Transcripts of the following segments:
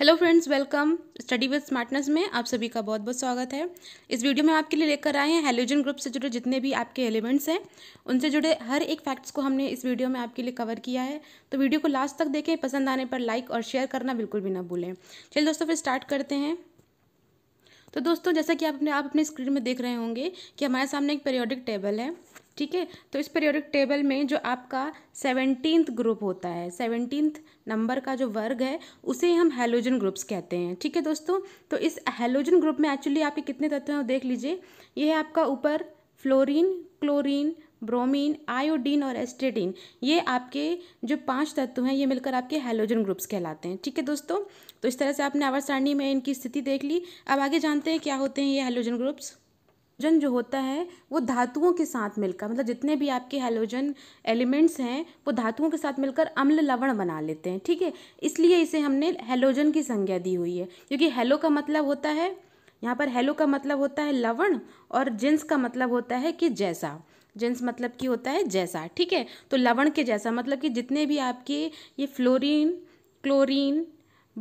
hello friends welcome study with smartness में आप सभी का बहुत बहुत स्वागत है इस वीडियो में आपके लिए लेकर आए हैं हेलोजन ग्रुप से जुड़े जितने भी आपके एलिमेंट्स हैं उनसे जुड़े हर एक फैक्ट्स को हमने इस वीडियो में आपके लिए कवर किया है तो वीडियो को लास्ट तक देखें पसंद आने पर लाइक और शेयर करना बिल्कुल भी ना भूलें चलिए दोस्तों फिर स्टार्ट करते हैं तो दोस्तों जैसा कि आप अपने आप अपने स्क्रीन में देख रहे होंगे कि हमारे सामने एक पेरियोडिक टेबल है ठीक है तो इस पेरियोडिक टेबल में जो आपका सेवनटीन्थ ग्रुप होता है सेवनटीन्थ नंबर का जो वर्ग है उसे हम हेलोजन ग्रुप्स कहते हैं ठीक है दोस्तों तो इस हेलोजन ग्रुप में एक्चुअली आपके कितने तत्व हैं देख लीजिए ये है आपका ऊपर फ्लोरीन क्लोरीन ब्रोमीन आयोडीन और एस्टेडीन ये आपके जो पांच तत्व हैं ये मिलकर आपके हेलोजन ग्रुप्स कहलाते हैं ठीक है दोस्तों तो इस तरह से आपने आवर्त सारणी में इनकी स्थिति देख ली अब आगे जानते हैं क्या होते हैं ये हेलोजन ग्रुप्स हाइड्रोजन जो होता है वो धातुओं के साथ मिलकर मतलब जितने भी आपके हेलोजन एलिमेंट्स हैं वो धातुओं के साथ मिलकर अम्ल लवण बना लेते हैं ठीक है इसलिए इसे हमने हेलोजन की संज्ञा दी हुई है क्योंकि हेलो का मतलब होता है यहाँ पर हेलो का मतलब होता है लवण और जिन्स का मतलब होता है कि जैसा जेंस मतलब कि होता है जैसा ठीक है तो लवण के जैसा मतलब कि जितने भी आपके ये फ्लोरीन क्लोरीन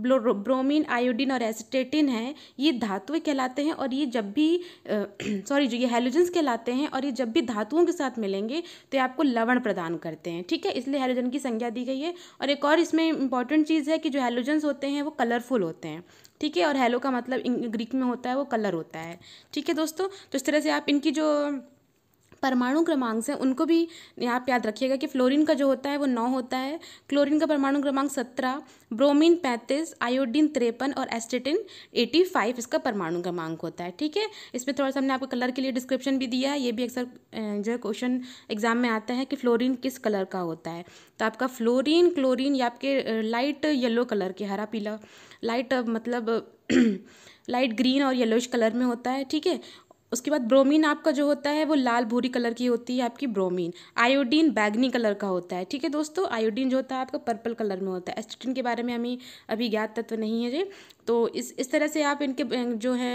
ब्रोमीन आयोडीन और एसिटेटिन है ये धातु कहलाते हैं और ये जब भी सॉरी जो ये हेलोजेंस कहलाते हैं और ये जब भी धातुओं के साथ मिलेंगे तो ये आपको लवण प्रदान करते हैं ठीक है इसलिए हेलोजन की संज्ञा दी गई है और एक और इसमें इंपॉर्टेंट चीज़ है कि जो हेलोजेंस होते हैं वो कलरफुल होते हैं ठीक है और हेलो का मतलब ग्रीक में होता है वो कलर होता है ठीक है दोस्तों तो इस तरह से आप इनकी जो परमाणु क्रमांक हैं उनको भी आप याद रखिएगा कि फ्लोरीन का जो होता है वो नौ होता है क्लोरीन का परमाणु क्रमांक सत्रह ब्रोमीन पैंतीस आयोडीन तिरपन और एस्टेटिन एटी फाइव इसका परमाणु क्रमांक होता है ठीक है इस पर थोड़ा सा हमने आपको कलर के लिए डिस्क्रिप्शन भी दिया है ये भी अक्सर जो है क्वेश्चन एग्जाम में आता है कि फ्लोरिन किस कलर का होता है तो आपका फ्लोरिन क्लोरिन या आपके लाइट येलो कलर के हरा पीला लाइट मतलब लाइट ग्रीन और येलोइ कलर में होता है ठीक है उसके बाद ब्रोमीन आपका जो होता है वो लाल भूरी कलर की होती है आपकी ब्रोमीन आयोडीन बैगनी कलर का होता है ठीक है दोस्तों आयोडीन जो होता है आपका पर्पल कलर में होता है एस्टिन के बारे में हमें अभी ज्ञात तत्व नहीं है जी तो इस इस तरह से आप इनके जो है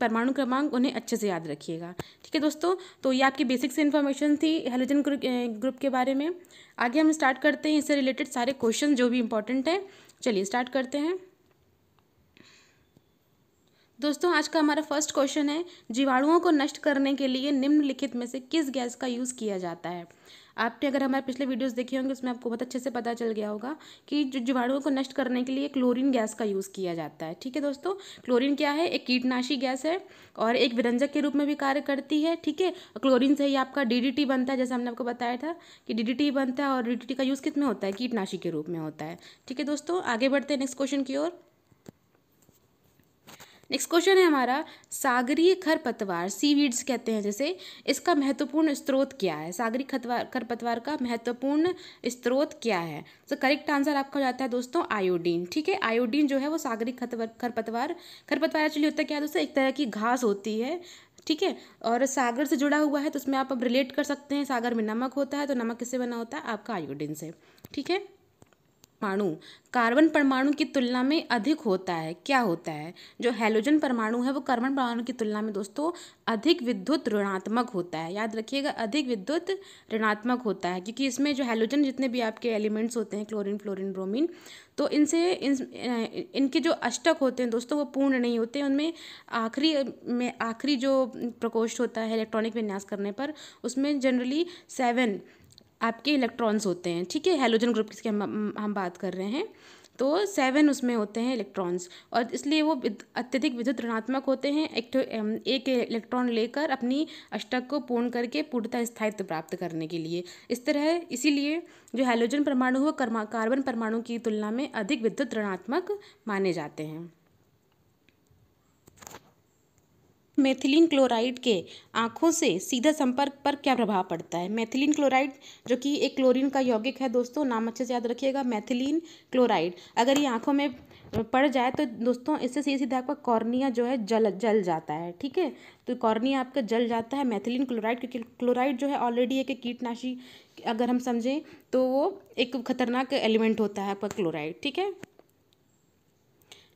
परमाणु क्रमांक उन्हें अच्छे से याद रखिएगा ठीक है दोस्तों तो ये आपकी बेसिक से इन्फॉर्मेशन थी हेलोजन ग्रुप के बारे में आगे हम स्टार्ट करते हैं इससे रिलेटेड सारे क्वेश्चन जो भी इंपॉर्टेंट है चलिए स्टार्ट करते हैं दोस्तों आज का हमारा फर्स्ट क्वेश्चन है जीवाणुओं को नष्ट करने के लिए निम्नलिखित में से किस गैस का यूज़ किया जाता है आपने अगर हमारे पिछले वीडियोस देखे होंगे उसमें आपको बहुत अच्छे से पता चल गया होगा कि जो जीवाणुओं को नष्ट करने के लिए क्लोरीन गैस का यूज़ किया जाता है ठीक है दोस्तों क्लोरीन क्या है एक कीटनाशी गैस है और एक विरंजक के रूप में भी कार्य करती है ठीक है क्लोरीन से ही आपका डी बनता है जैसे हमने आपको बताया था कि डी बनता है और डी का यूज़ कितने होता है कीटनाशी के रूप में होता है ठीक है दोस्तों आगे बढ़ते हैं नेक्स्ट क्वेश्चन की ओर नेक्स्ट क्वेश्चन है हमारा सागरीय खरपतवार सीवीड्स कहते हैं जैसे इसका महत्वपूर्ण स्त्रोत क्या है सागरीय खतवार खरपतवार का महत्वपूर्ण स्त्रोत क्या है तो करेक्ट आंसर आपका हो जाता है दोस्तों आयोडीन ठीक है आयोडीन जो है वो सागरीय खरपतवार खरपतवार एक्चुअली होता है क्या दोस्तों एक तरह की घास होती है ठीक है और सागर से जुड़ा हुआ है तो उसमें आप अब रिलेट कर सकते हैं सागर में नमक होता है तो नमक किससे बना होता है आपका आयोडीन से ठीक है परमाणु कार्बन परमाणु की तुलना में अधिक होता है क्या होता है जो हेलोजन परमाणु है वो कार्बन परमाणु की तुलना में दोस्तों अधिक विद्युत ऋणात्मक होता है याद रखिएगा अधिक विद्युत ऋणात्मक होता है क्योंकि इसमें जो हेलोजन जितने भी आपके एलिमेंट्स होते हैं क्लोरीन फ्लोरिन ब्रोमिन तो इनसे इन इनके जो अष्टक होते हैं दोस्तों वो पूर्ण नहीं होते उनमें आखिरी में आखिरी जो प्रकोष्ठ होता है इलेक्ट्रॉनिक विन्यास करने पर उसमें जनरली सेवन आपके इलेक्ट्रॉन्स होते हैं ठीक है हेलोजन ग्रुप की हम हम बात कर रहे हैं तो सेवन उसमें होते हैं इलेक्ट्रॉन्स और इसलिए वो अत्यधिक विद्युत ऋणात्मक होते हैं एक, एक इलेक्ट्रॉन लेकर अपनी अष्टक को पूर्ण करके पूर्णतः स्थायित्व प्राप्त करने के लिए इस तरह इसीलिए जो हेलोजन परमाणु वो कार्बन परमाणु की तुलना में अधिक विद्युत ऋणात्मक माने जाते हैं मेथिलीन क्लोराइड के आँखों से सीधा संपर्क पर क्या प्रभाव पड़ता है मैथिलीन क्लोराइड जो कि एक क्लोरीन का यौगिक है दोस्तों नाम अच्छे से याद रखिएगा मैथिलीन क्लोराइड अगर ये आँखों में पड़ जाए तो दोस्तों इससे सीधे सीधे आपका कॉर्निया जो है जल जल जाता है ठीक है तो कॉर्निया आपका जल जाता है मैथिलीन क्लोराइड क्योंकि क्लोराइड जो है ऑलरेडी एक कीटनाशी अगर हम समझें तो वो एक खतरनाक एलिमेंट होता है आपका क्लोराइड ठीक है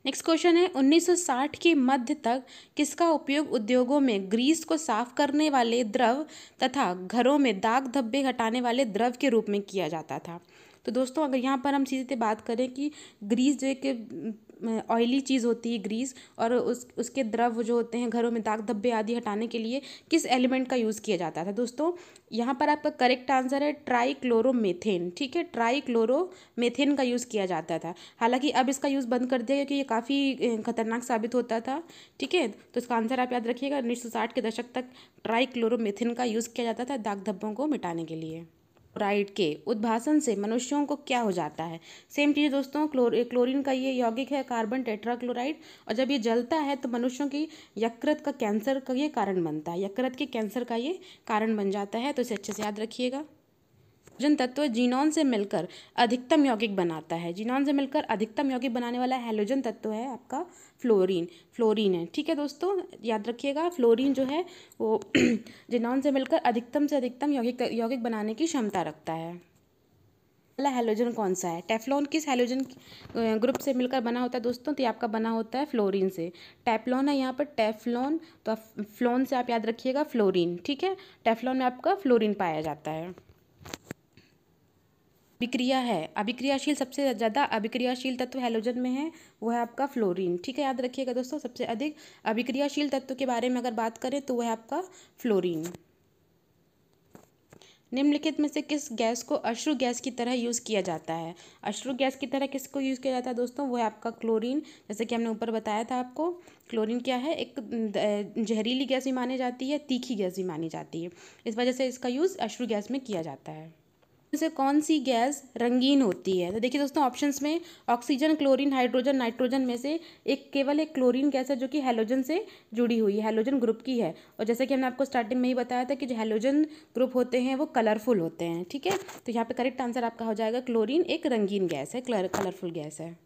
नेक्स्ट क्वेश्चन है 1960 के मध्य तक किसका उपयोग उद्योगों में ग्रीस को साफ करने वाले द्रव तथा घरों में दाग धब्बे हटाने वाले द्रव के रूप में किया जाता था तो दोस्तों अगर यहाँ पर हम सीधे बात करें कि ग्रीस जो एक ऑयली चीज़ होती है ग्रीस और उस उसके द्रव जो होते हैं घरों में दाग धब्बे आदि हटाने के लिए किस एलिमेंट का यूज़ किया जाता था दोस्तों यहाँ पर आपका करेक्ट आंसर है ट्राईक्लोरोमेथेन ठीक है ट्राईक्लोरोमेथेन का यूज़ किया जाता था हालांकि अब इसका यूज़ बंद कर दिया क्योंकि ये काफ़ी खतरनाक साबित होता था ठीक है तो इसका आंसर आप याद रखिएगा उन्नीस के दशक तक ट्राईक्लोरोमेथेन का यूज़ किया जाता था दाग धब्बों को मिटाने के लिए क्लोराइड के उद्भासन से मनुष्यों को क्या हो जाता है सेम चीज़ दोस्तों क्लोर क्लोरीन का ये यौगिक है कार्बन टेट्राक्लोराइड और जब ये जलता है तो मनुष्यों की यकृत का कैंसर का ये कारण बनता है यकृत के कैंसर का ये कारण बन जाता है तो इसे अच्छे से याद रखिएगा हाइड्रोजन तत्व जीनॉन से मिलकर अधिकतम यौगिक बनाता है जीनॉन से मिलकर अधिकतम यौगिक बनाने वाला हेलोजन तत्व है आपका फ्लोरीन फ्लोरीन है ठीक है दोस्तों याद रखिएगा फ्लोरीन जो है वो जीनॉन से मिलकर अधिकतम से अधिकतम यौगिक यौगिक बनाने की क्षमता रखता है पहला हेलोजन कौन सा है टेफ्लॉन किस हेलोजन ग्रुप से मिलकर बना होता है दोस्तों तो ये आपका बना होता है फ्लोरीन से टेफ्लॉन है यहाँ पर टेफ्लॉन तो फ्लोन से आप याद रखिएगा फ्लोरीन ठीक है टेफ्लॉन में आपका फ्लोरीन पाया जाता है अभिक्रिया है अभिक्रियाशील सबसे ज़्यादा अभिक्रियाशील तत्व हेलोजन में है वो है आपका फ्लोरीन ठीक है याद रखिएगा दोस्तों सबसे अधिक अभिक्रियाशील तत्व के बारे में अगर बात करें तो वह है आपका फ्लोरीन निम्नलिखित में से किस गैस को अश्रु गैस की तरह यूज़ किया जाता है अश्रु गैस की तरह किसको यूज़ किया जाता है दोस्तों वो है आपका क्लोरीन जैसे कि हमने ऊपर बताया था आपको क्लोरीन क्या है एक जहरीली गैस भी मानी जाती है तीखी गैस भी मानी जाती है इस वजह से इसका यूज़ अश्रु गैस में किया जाता है से कौन सी गैस रंगीन होती है तो देखिए दोस्तों ऑप्शंस में ऑक्सीजन क्लोरीन हाइड्रोजन नाइट्रोजन में से एक केवल एक क्लोरीन गैस है जो कि हेलोजन से जुड़ी हुई है हेलोजन ग्रुप की है और जैसे कि हमने आपको स्टार्टिंग में ही बताया था कि जो हेलोजन ग्रुप होते हैं वो कलरफुल होते हैं ठीक है तो यहाँ पर करेक्ट आंसर आपका हो जाएगा क्लोरीन एक रंगीन गैस है कलरफुल गैस है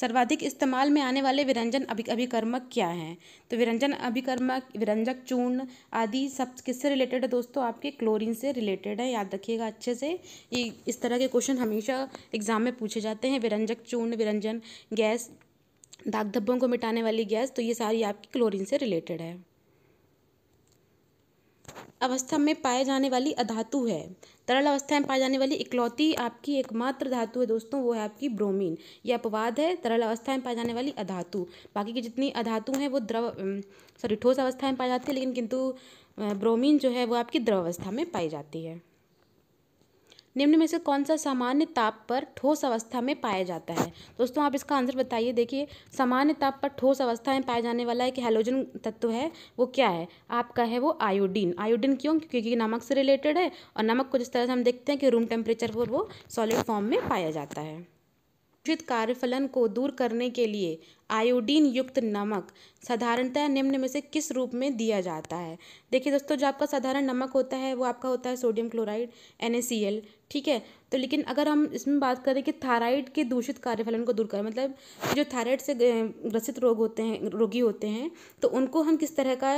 सर्वाधिक इस्तेमाल में आने वाले विरंजन अभि अभिकर्मक क्या हैं तो विरंजन अभिकर्मक विरंजक चूर्ण आदि सब किससे रिलेटेड है दोस्तों आपके क्लोरीन से रिलेटेड है याद रखिएगा अच्छे से ये इस तरह के क्वेश्चन हमेशा एग्जाम में पूछे जाते हैं विरंजक चूर्ण विरंजन गैस दाग धब्बों को मिटाने वाली गैस तो ये सारी आपकी क्लोरीन से रिलेटेड है अवस्था में पाए जाने वाली अधातु है तरल अवस्था में पाए जाने वाली इकलौती आपकी एकमात्र धातु है दोस्तों वो है आपकी ब्रोमीन ये अपवाद है तरल अवस्था में पाए जाने वाली अधातु बाकी की जितनी अधातु हैं वो द्रव सॉरी ठोस अवस्था में पाई जाती है लेकिन किंतु ब्रोमीन जो है वो आपकी द्रव अवस्था में पाई जाती है निम्न में से कौन सा सामान्य ताप पर ठोस अवस्था में पाया जाता है दोस्तों आप इसका आंसर बताइए देखिए सामान्य ताप पर ठोस अवस्था में पाया जाने वाला एक हेलोजन तत्व है वो क्या है आपका है वो आयोडीन आयोडीन क्यों क्योंकि नमक से रिलेटेड है और नमक को जिस तरह से हम देखते हैं कि रूम टेम्परेचर पर वो सॉलिड फॉर्म में पाया जाता है उचित कार्यफलन को दूर करने के लिए आयोडीन युक्त नमक साधारणतः निम्न में से किस रूप में दिया जाता है देखिए दोस्तों जो आपका साधारण नमक होता है वो आपका होता है सोडियम क्लोराइड एन ठीक है तो लेकिन अगर हम इसमें बात करें कि थायराइड के दूषित कार्यफलन को दूर करें मतलब जो थायराइड से ग्रसित रोग होते हैं रोगी होते हैं तो उनको हम किस तरह का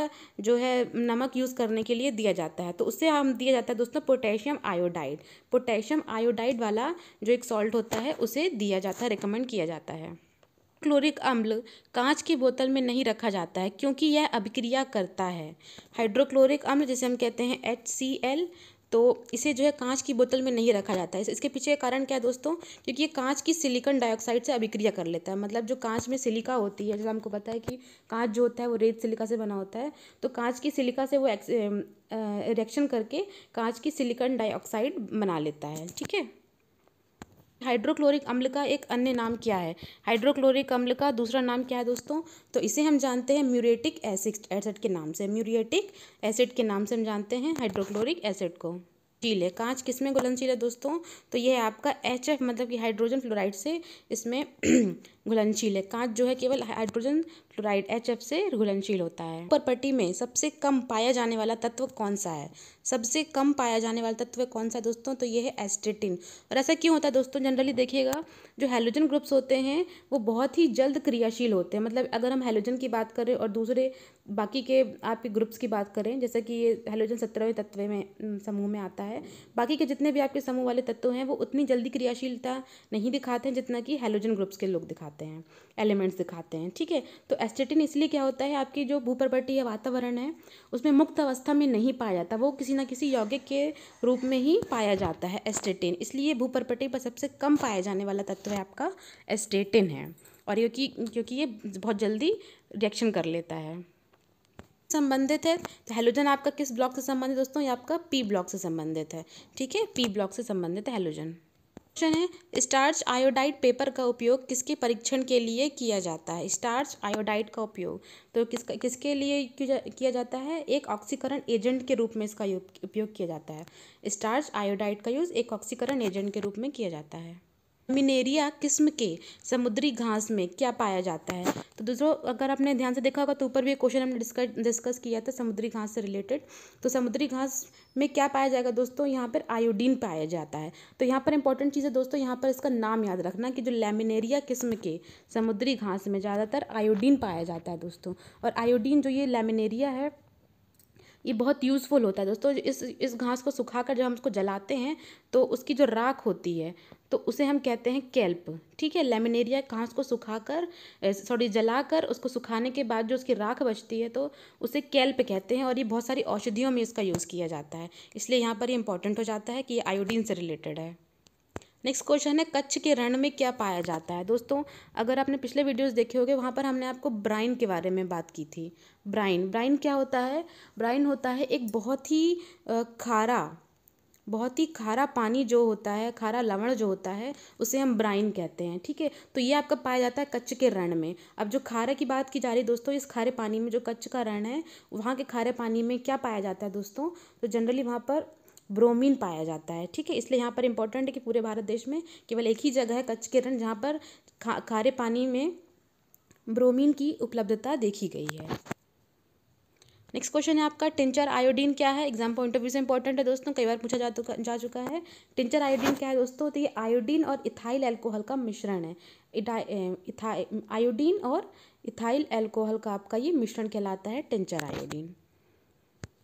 जो है नमक यूज़ करने के लिए दिया जाता है तो उससे हम दिया जाता है दोस्तों पोटेशियम आयोडाइड पोटेशियम आयोडाइड वाला जो एक सॉल्ट होता है उसे दिया जाता है रिकमेंड किया जाता है क्लोरिक अम्ल कांच की बोतल में नहीं रखा जाता है क्योंकि यह अभिक्रिया करता है हाइड्रोक्लोरिक अम्ल जिसे हम कहते हैं एच सी एल तो इसे जो है कांच की बोतल में नहीं रखा जाता है इसके पीछे कारण क्या है दोस्तों क्योंकि ये कांच की सिलिकॉन डाइऑक्साइड से अभिक्रिया कर लेता है मतलब जो कांच में सिलिका होती है जैसे हमको पता है कि कांच जो होता है वो रेत सिलिका से बना होता है तो कांच की सिलिका से वो रिएक्शन करके कांच की सिलिकॉन डाइऑक्साइड बना लेता है ठीक है हाइड्रोक्लोरिक अम्ल का एक अन्य नाम क्या है हाइड्रोक्लोरिक अम्ल का दूसरा नाम क्या है दोस्तों तो इसे हम जानते हैं म्यूरेटिक एसिड एसिड के नाम से म्यूरेटिक एसिड के नाम से हम जानते हैं हाइड्रोक्लोरिक एसिड को चील है कांच किस में घुलनशील है दोस्तों तो यह है आपका एच एफ मतलब कि हाइड्रोजन फ्लोराइड से इसमें घुलनशील है कांच जो है केवल हाइड्रोजन क्लोराइड एच से घुलनशील होता है प्रॉपर्टी में सबसे कम पाया जाने वाला तत्व कौन सा है सबसे कम पाया जाने वाला तत्व कौन सा है दोस्तों तो ये है एस्टेटिन और ऐसा क्यों होता है दोस्तों जनरली देखिएगा जो हेलोजन ग्रुप्स होते हैं वो बहुत ही जल्द क्रियाशील होते हैं मतलब अगर हम हेलोजन की बात करें और दूसरे बाकी के आपके ग्रुप्स की बात करें जैसे कि ये हेलोजन सत्रहवें तत्व में समूह में आता है बाकी के जितने भी आपके समूह वाले तत्व हैं वो उतनी जल्दी क्रियाशीलता नहीं दिखाते हैं जितना कि हेलोजन ग्रुप्स के लोग दिखाते हैं दिखाते हैं एलिमेंट्स दिखाते हैं ठीक है तो एस्टेटिन इसलिए क्या होता है आपकी जो या वातावरण है उसमें मुक्त अवस्था में नहीं पाया जाता वो किसी ना किसी यौगिक के रूप में ही पाया जाता है एस्टेटिन इसलिए भूपर्वटी पर सबसे कम पाया जाने वाला तत्व है आपका एस्टेटिन है और क्योंकि क्योंकि ये बहुत जल्दी रिएक्शन कर लेता है संबंधित है तो हेलोजन आपका किस ब्लॉक से संबंधित दोस्तों ये आपका पी ब्लॉक से संबंधित है ठीक है पी ब्लॉक से संबंधित है हेलोजन क्वेश्चन है स्टार्च आयोडाइड पेपर का उपयोग किसके परीक्षण के लिए किया जाता है स्टार्च आयोडाइड का उपयोग तो किसका किसके लिए किया जाता है एक ऑक्सीकरण एजेंट के रूप में इसका उपयोग किया जाता है स्टार्च आयोडाइड का यूज़ एक ऑक्सीकरण एजेंट के रूप में किया जाता है मिनेरिया किस्म के समुद्री घास में क्या पाया जाता है तो दोस्तों अगर आपने ध्यान से देखा होगा तो ऊपर भी एक क्वेश्चन हमने डिस्कस डिस्कस किया था समुद्री घास से रिलेटेड तो समुद्री घास में क्या पाया जाएगा दोस्तों यहाँ पर आयोडीन पाया जाता है तो यहाँ पर इंपॉर्टेंट चीज़ है दोस्तों यहाँ पर इसका नाम याद रखना कि जो लेमिनेरिया किस्म के समुद्री घास में ज़्यादातर आयोडीन पाया जाता है दोस्तों और आयोडीन जो ये लेमिनेरिया है ये बहुत यूज़फुल होता है दोस्तों इस इस घास को सुखाकर जब हम उसको जलाते हैं तो उसकी जो राख होती है तो उसे हम कहते हैं कैल्प ठीक है लेमिनेरिया घास को सुखाकर सॉरी जलाकर उसको सुखाने के बाद जो उसकी राख बचती है तो उसे कैल्प कहते हैं और ये बहुत सारी औषधियों में इसका यूज़ किया जाता है इसलिए यहाँ पर ये इंपॉर्टेंट हो जाता है कि ये आयोडीन से रिलेटेड है नेक्स्ट क्वेश्चन है कच्छ के रण में क्या पाया जाता है दोस्तों अगर आपने पिछले वीडियोस देखे होंगे वहाँ पर हमने आपको ब्राइन के बारे में बात की थी ब्राइन ब्राइन क्या होता है ब्राइन होता है एक बहुत ही खारा बहुत ही खारा पानी जो होता है खारा लवण जो होता है उसे हम ब्राइन कहते हैं ठीक है तो ये आपका पाया जाता है कच्छ के रण में अब जो खारे की बात की जा रही है दोस्तों इस खारे पानी में जो कच्छ का रण है वहाँ के खारे पानी में क्या पाया जाता है दोस्तों तो जनरली वहाँ पर ब्रोमीन पाया जाता है ठीक है इसलिए यहाँ पर इंपॉर्टेंट है कि पूरे भारत देश में केवल एक ही जगह है कच्छ के रण जहाँ पर खा खारे पानी में ब्रोमीन की उपलब्धता देखी गई है नेक्स्ट क्वेश्चन है आपका टिंचर आयोडीन क्या है एग्जाम पॉइंट ऑफ व्यू से इंपॉर्टेंट है दोस्तों कई बार पूछा जा, जा चुका है टिंचर आयोडीन क्या है दोस्तों तो ये आयोडीन और इथाइल एल्कोहल का मिश्रण है इथा आयोडीन eh, और इथाइल एल्कोहल का आपका ये मिश्रण कहलाता है टिंचर आयोडीन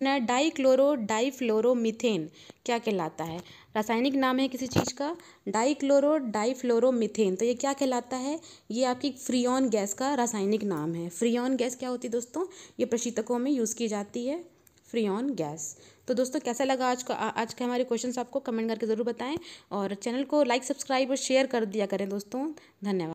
ना डाइक्लोरो डाइफ्लोरोमीथेन क्या कहलाता है रासायनिक नाम है किसी चीज़ का डाइक्लोरो डाइफ्लोरोमीथेन तो ये क्या कहलाता है ये आपकी फ्रीऑन गैस का रासायनिक नाम है फ्रीऑन गैस क्या होती है दोस्तों ये प्रशीतकों में यूज़ की जाती है फ्रीऑन गैस तो दोस्तों कैसा लगा आज का आज के हमारे क्वेश्चन आपको कमेंट करके ज़रूर बताएँ और चैनल को लाइक सब्सक्राइब और शेयर कर दिया करें दोस्तों धन्यवाद